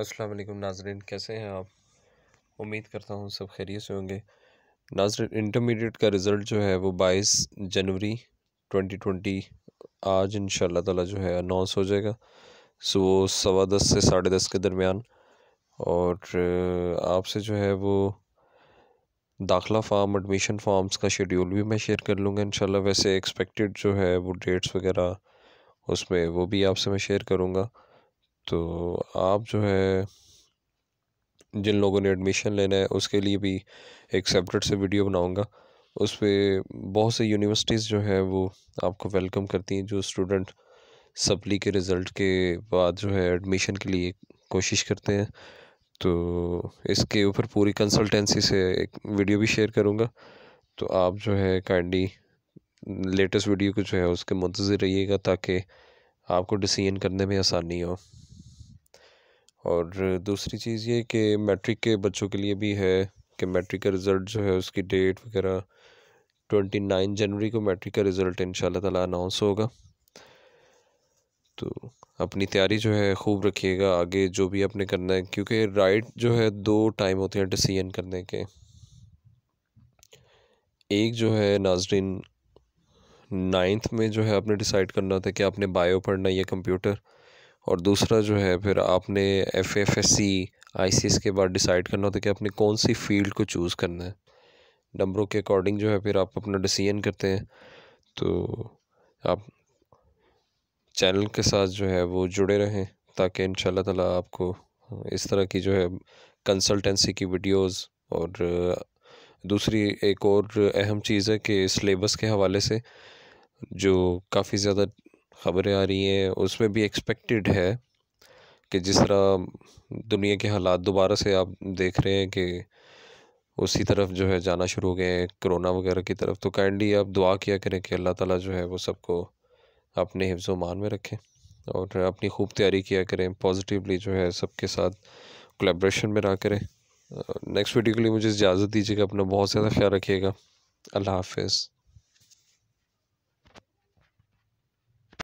अस्सलाम वालेकुम नाजरीन कैसे हैं आप उम्मीद करता हूँ सब खैरियत से होंगे नाजरीन इंटरमीडिएट का रिज़ल्ट जो है वो बाईस जनवरी ट्वेंटी ट्वेंटी आज इन ताला जो है अनाउंस हो जाएगा सुबह सवा दस से साढ़े दस के दरमियान और आपसे जो है वो दाखला फार्म एडमिशन फॉर्म्स का शेड्यूल भी मैं शेयर कर लूँगा इन वैसे एक्सपेक्टेड जो है वो डेट्स वगैरह उसमें वो भी आपसे मैं शेयर करूँगा तो आप जो है जिन लोगों ने एडमिशन लेना है उसके लिए भी एक सेपरेट से वीडियो बनाऊंगा उस पर बहुत से यूनिवर्सिटीज़ जो है वो आपको वेलकम करती हैं जो स्टूडेंट सप्ली के रिज़ल्ट के बाद जो है एडमिशन के लिए कोशिश करते हैं तो इसके ऊपर पूरी कंसल्टेंसी से एक वीडियो भी शेयर करूँगा तो आप जो है काइंडली लेटेस्ट वीडियो को जो है उसके मुंतज़र रहिएगा ताकि आपको डिसीजन करने में आसानी हो और दूसरी चीज़ ये कि मैट्रिक के बच्चों के लिए भी है कि मैट्रिक का रिज़ल्ट जो है उसकी डेट वगैरह ट्वेंटी नाइन जनवरी को मैट्रिक का रिज़ल्ट इन ताला अनाउंस होगा तो अपनी तैयारी जो है खूब रखिएगा आगे जो भी आपने करना है क्योंकि राइट जो है दो टाइम होते हैं डिसीजन करने के एक जो है नाजरीन नाइन्थ में जो है आपने डिसाइड करना होता है कि आपने बायो पढ़ना है या कंप्यूटर और दूसरा जो है फिर आपने F F S C I C S के बाद डिसाइड करना होता है कि आपने कौन सी फील्ड को चूज़ करना है नंबरों के अकॉर्डिंग जो है फिर आप अपना डिसीजन करते हैं तो आप चैनल के साथ जो है वो जुड़े रहें ताकि इन ताला आपको इस तरह की जो है कंसल्टेंसी की वीडियोस और दूसरी एक और अहम चीज़ है कि सिलेबस के हवाले से जो काफ़ी ज़्यादा ख़बरें आ रही हैं उसमें भी एक्सपेक्टेड है कि जिस तरह दुनिया के हालात दोबारा से आप देख रहे हैं कि उसी तरफ जो है जाना शुरू हो गए हैं कोरोना वगैरह की तरफ तो काइंडली आप दुआ किया करें कि अल्लाह ताला जो है वो सबको अपने हिफ्ज़ मान में रखें और अपनी खूब तैयारी किया करें पॉजिटिवली जो है सबके साथ कोलेब्रेशन में रहा करें नेक्स्ट वीडियो के लिए मुझे इजाज़त दीजिएगा अपना बहुत ज़्यादा ख्याल रखिएगा अल्लाह हाफिज़